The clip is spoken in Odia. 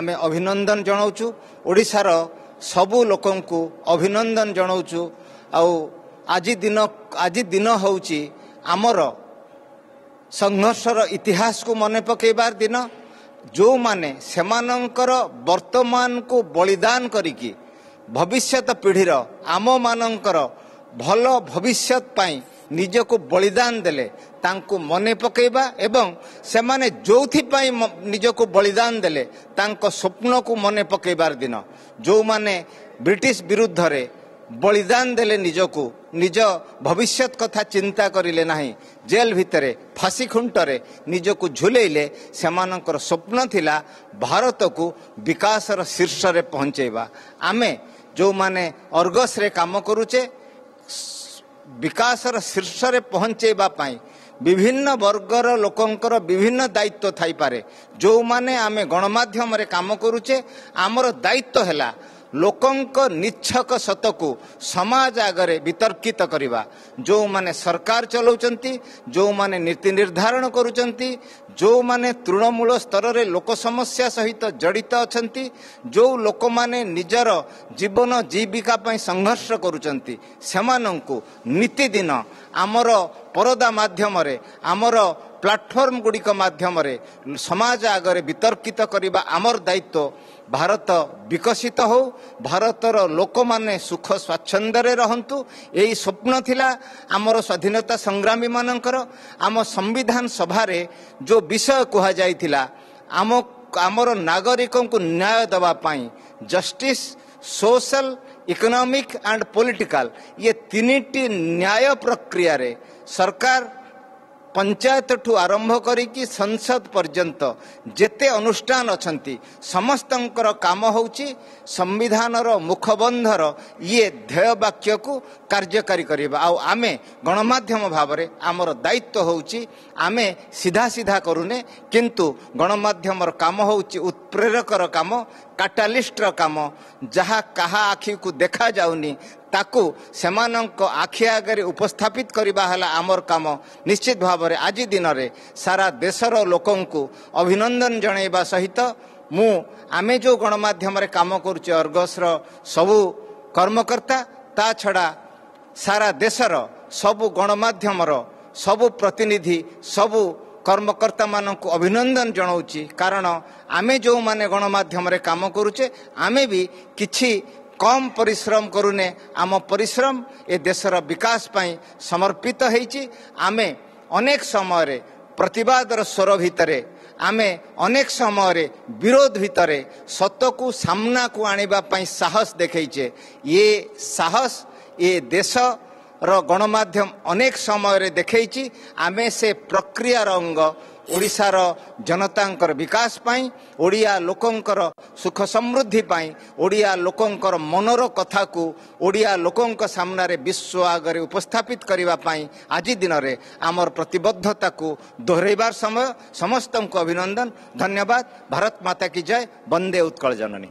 ଆମେ ଅଭିନନ୍ଦନ ଜଣାଉଛୁ ଓଡ଼ିଶାର ସବୁ ଲୋକଙ୍କୁ ଅଭିନନ୍ଦନ ଜଣାଉଛୁ ଆଉ ଆଜି ଦିନ ଆଜି ଦିନ ହେଉଛି ଆମର ସଂଘର୍ଷର ଇତିହାସକୁ ମନେ ପକାଇବାର ଦିନ ଯେଉଁମାନେ ସେମାନଙ୍କର ବର୍ତ୍ତମାନକୁ ବଳିଦାନ କରିକି ଭବିଷ୍ୟତ ପିଢ଼ିର ଆମମାନଙ୍କର ଭଲ ଭବିଷ୍ୟତ ପାଇଁ ନିଜକୁ ବଳିଦାନ ଦେଲେ ତାଙ୍କୁ ମନେ ପକାଇବା ଏବଂ ସେମାନେ ଯେଉଁଥିପାଇଁ ନିଜକୁ ବଳିଦାନ ଦେଲେ ତାଙ୍କ ସ୍ୱପ୍ନକୁ ମନେ ପକାଇବାର ଦିନ ଯେଉଁମାନେ ବ୍ରିଟିଶ ବିରୁଦ୍ଧରେ ବଳିଦାନ ଦେଲେ ନିଜକୁ ନିଜ ଭବିଷ୍ୟତ କଥା ଚିନ୍ତା କରିଲେ ନାହିଁ ଜେଲ୍ ଭିତରେ ଫାଶୀ ଖୁଣ୍ଟରେ ନିଜକୁ ଝୁଲେଇଲେ ସେମାନଙ୍କର ସ୍ୱପ୍ନ ଥିଲା ଭାରତକୁ ବିକାଶର ଶୀର୍ଷରେ ପହଞ୍ଚାଇବା ଆମେ ଯେଉଁମାନେ ଅର୍ଗସରେ କାମ କରୁଛେ ବିକାଶର ଶୀର୍ଷରେ ପହଞ୍ଚାଇବା ପାଇଁ ବିଭିନ୍ନ ବର୍ଗର ଲୋକଙ୍କର ବିଭିନ୍ନ ଦାୟିତ୍ୱ ଥାଇପାରେ ଯେଉଁମାନେ ଆମେ ଗଣମାଧ୍ୟମରେ କାମ କରୁଛେ ଆମର ଦାୟିତ୍ୱ ହେଲା ଲୋକଙ୍କ ନିଚ୍ଛକ ସତକୁ ସମାଜ ଆଗରେ ବିତର୍କିତ କରିବା ଯେଉଁମାନେ ସରକାର ଚଲାଉଛନ୍ତି ଯେଉଁମାନେ ନୀତି ନିର୍ଦ୍ଧାରଣ କରୁଛନ୍ତି ଯେଉଁମାନେ ତୃଣମୂଳ ସ୍ତରରେ ଲୋକ ସମସ୍ୟା ସହିତ ଜଡ଼ିତ ଅଛନ୍ତି ଯେଉଁ ଲୋକମାନେ ନିଜର ଜୀବନ ଜୀବିକା ପାଇଁ ସଂଘର୍ଷ କରୁଛନ୍ତି ସେମାନଙ୍କୁ ନୀତିଦିନ ଆମର ପରଦା ମାଧ୍ୟମରେ ଆମର ପ୍ଲାଟଫର୍ମ ଗୁଡ଼ିକ ମାଧ୍ୟମରେ ସମାଜ ଆଗରେ ବିତର୍କିତ କରିବା ଆମର ଦାୟିତ୍ୱ ଭାରତ ବିକଶିତ ହେଉ ଭାରତର ଲୋକମାନେ ସୁଖ ସ୍ୱାଚ୍ଛନ୍ଦ୍ୟରେ ରହନ୍ତୁ ଏହି ସ୍ୱପ୍ନ ଥିଲା ଆମର ସ୍ୱାଧୀନତା ସଂଗ୍ରାମୀମାନଙ୍କର ଆମ ସମ୍ବିଧାନ ସଭାରେ ଯେଉଁ ବିଷୟ କୁହାଯାଇଥିଲା ଆମ ଆମର ନାଗରିକଙ୍କୁ ନ୍ୟାୟ ଦେବା ପାଇଁ justice social economic and political ଇଏ ତିନିଟି ନ୍ୟାୟ ପ୍ରକ୍ରିୟାରେ ସରକାର ପଞ୍ଚାୟତଠୁ ଆରମ୍ଭ କରିକି ସଂସଦ ପର୍ଯ୍ୟନ୍ତ ଯେତେ ଅନୁଷ୍ଠାନ ଅଛନ୍ତି ସମସ୍ତଙ୍କର କାମ ହେଉଛି ସମ୍ବିଧାନର ମୁଖବନ୍ଧର ଇଏ ବାକ୍ୟକୁ କାର୍ଯ୍ୟକାରୀ କରିବା ଆଉ ଆମେ ଗଣମାଧ୍ୟମ ଭାବରେ ଆମର ଦାୟିତ୍ୱ ହେଉଛି ଆମେ ସିଧା ସିଧା କରୁନେ କିନ୍ତୁ ଗଣମାଧ୍ୟମର କାମ ହେଉଛି ଉତ୍ପ୍ରେରକର କାମ କାଟାଲିଷ୍ଟର କାମ ଯାହା କାହା ଆଖିକୁ ଦେଖାଯାଉନି ତାକୁ ସେମାନଙ୍କ ଆଖି ଆଗରେ ଉପସ୍ଥାପିତ କରିବା ହେଲା ଆମର କାମ ନିଶ୍ଚିତ ଭାବରେ ଆଜି ଦିନରେ ସାରା ଦେଶର ଲୋକଙ୍କୁ ଅଭିନନ୍ଦନ ଜଣାଇବା ସହିତ ମୁଁ ଆମେ ଯେଉଁ ଗଣମାଧ୍ୟମରେ କାମ କରୁଛେ ଅର୍ଗସର ସବୁ କର୍ମକର୍ତ୍ତା ତା ଛଡ଼ା ସାରା ଦେଶର ସବୁ ଗଣମାଧ୍ୟମର ସବୁ ପ୍ରତିନିଧି ସବୁ କର୍ମକର୍ତ୍ତାମାନଙ୍କୁ ଅଭିନନ୍ଦନ ଜଣାଉଛି କାରଣ ଆମେ ଯେଉଁମାନେ ଗଣମାଧ୍ୟମରେ କାମ କରୁଛେ ଆମେ ବି କିଛି କମ୍ ପରିଶ୍ରମ କରୁନେ ଆମ ପରିଶ୍ରମ ଏ ଦେଶର ବିକାଶ ପାଇଁ ସମର୍ପିତ ହେଇଛି ଆମେ ଅନେକ ସମୟରେ ପ୍ରତିବାଦର ସ୍ୱର ଭିତରେ ଆମେ ଅନେକ ସମୟରେ ବିରୋଧ ଭିତରେ ସତକୁ ସାମ୍ନାକୁ ଆଣିବା ପାଇଁ ସାହସ ଦେଖେଇଛେ ଇଏ ସାହସ ଏ ଦେଶ ର ଗଣମାଧ୍ୟମ ଅନେକ ସମୟରେ ଦେଖାଇଛି ଆମେ ସେ ପ୍ରକ୍ରିୟାର ଅଙ୍ଗ ଓଡ଼ିଶାର ଜନତାଙ୍କର ବିକାଶ ପାଇଁ ଓଡ଼ିଆ ଲୋକଙ୍କର ସୁଖ ସମୃଦ୍ଧି ପାଇଁ ଓଡ଼ିଆ ଲୋକଙ୍କର ମନର କଥାକୁ ଓଡ଼ିଆ ଲୋକଙ୍କ ସାମ୍ନାରେ ବିଶ୍ୱ ଆଗରେ ଉପସ୍ଥାପିତ କରିବା ପାଇଁ ଆଜି ଦିନରେ ଆମର ପ୍ରତିବଦ୍ଧତାକୁ ଦୋହରାଇବାର ସମୟ ସମସ୍ତଙ୍କୁ ଅଭିନନ୍ଦନ ଧନ୍ୟବାଦ ଭାରତ ମାତା କି ଜୟ ବନ୍ଦେ ଉତ୍କଳ ଜନନୀ